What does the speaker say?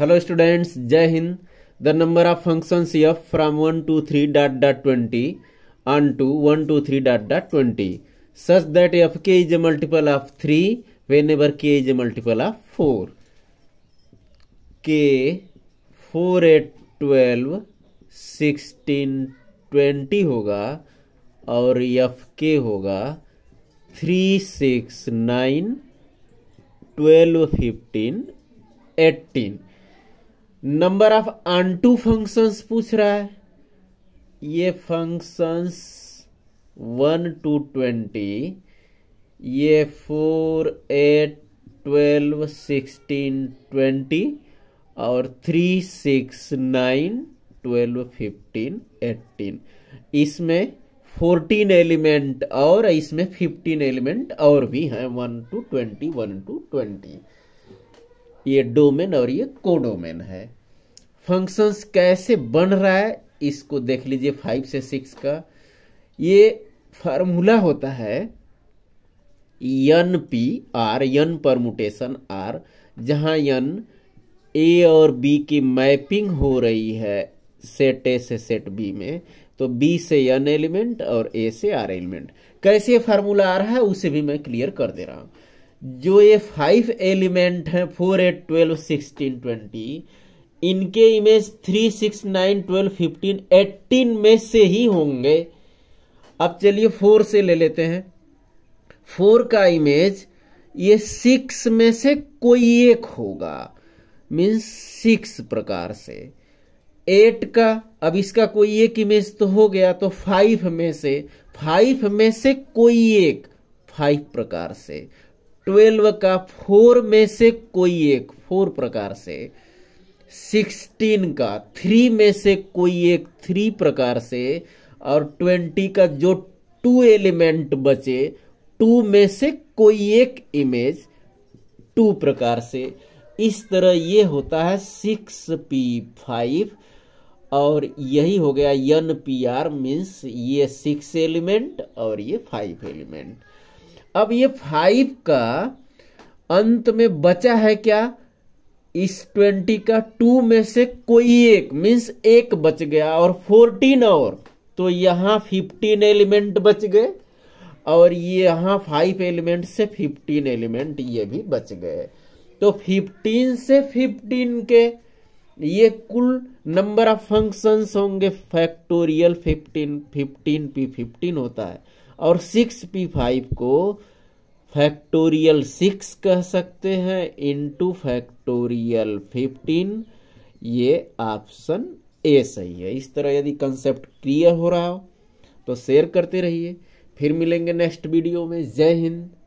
hello students Jai Hind the number of function F from one two three dot dot twenty on two one two three dot dot twenty such that F K is a multiple of three whenever K is a multiple of four K four eight twelve sixteen twenty होगा और F K होगा three six nine twelve fifteen eighteen number of to functions पूछ रहा है ये functions one two twenty ये four eight twelve sixteen twenty और three six nine twelve fifteen eighteen इसमें फोर्टीन एलिमेंट और इसमें फिफ्टीन एलिमेंट और भी हैं one two twenty one two twenty ये डोमेन और ये कोडोमेन है फंक्शंस कैसे बन रहा है इसको देख लीजिए फाइव से सिक्स का ये फार्मूला होता है N P R N permutation R जहां यन ए और बी की मैपिंग हो रही है सेट ए से सेट बी में तो बी से यन एलिमेंट और ए से आर एलिमेंट कैसे फार्मूला आ रहा है उसे भी मैं क्लियर कर दे रहा हूं जो ये फाइव एलिमेंट हैं four eight twelve sixteen twenty इनके image three six nine twelve fifteen eighteen में से ही होंगे अब चलिए फोर से ले लेते हैं फोर का इमेज ये सिक्स में से कोई एक होगा मीन्स सिक्स प्रकार से एट का अब इसका कोई एक इमेज तो हो गया तो फाइव में से फाइव में से कोई एक फाइव प्रकार से ट्वेल्व का फोर में से कोई एक फोर प्रकार से सिक्सटीन का थ्री में से कोई एक थ्री प्रकार से और ट्वेंटी का जो टू एलिमेंट बचे टू में से कोई एक इमेज टू प्रकार से इस तरह ये होता है सिक्स पी फाइव और यही हो गया एन पी आर मीन्स ये सिक्स एलिमेंट और ये फाइव एलिमेंट अब ये फाइव का अंत में बचा है क्या इस ट्वेंटी का टू में से कोई एक मीन्स एक बच गया और फोर्टीन और तो यहां फिफ्टीन एलिमेंट बच गए और ये यहां फाइव एलिमेंट से फिफ्टीन एलिमेंट ये भी बच गए तो फिफ्टीन से फिफ्टीन के ये कुल नंबर ऑफ फंक्शंस होंगे factorial fifteen fifteen P fifteen होता है और सिक्स पी फाइव को फैक्टोरियल सिक्स कह सकते हैं इनटू फैक्टोरियल फिफ्टीन ये ऑप्शन ए सही है इस तरह यदि कंसेप्ट क्लियर हो रहा हो तो शेयर करते रहिए फिर मिलेंगे नेक्स्ट वीडियो में जय हिंद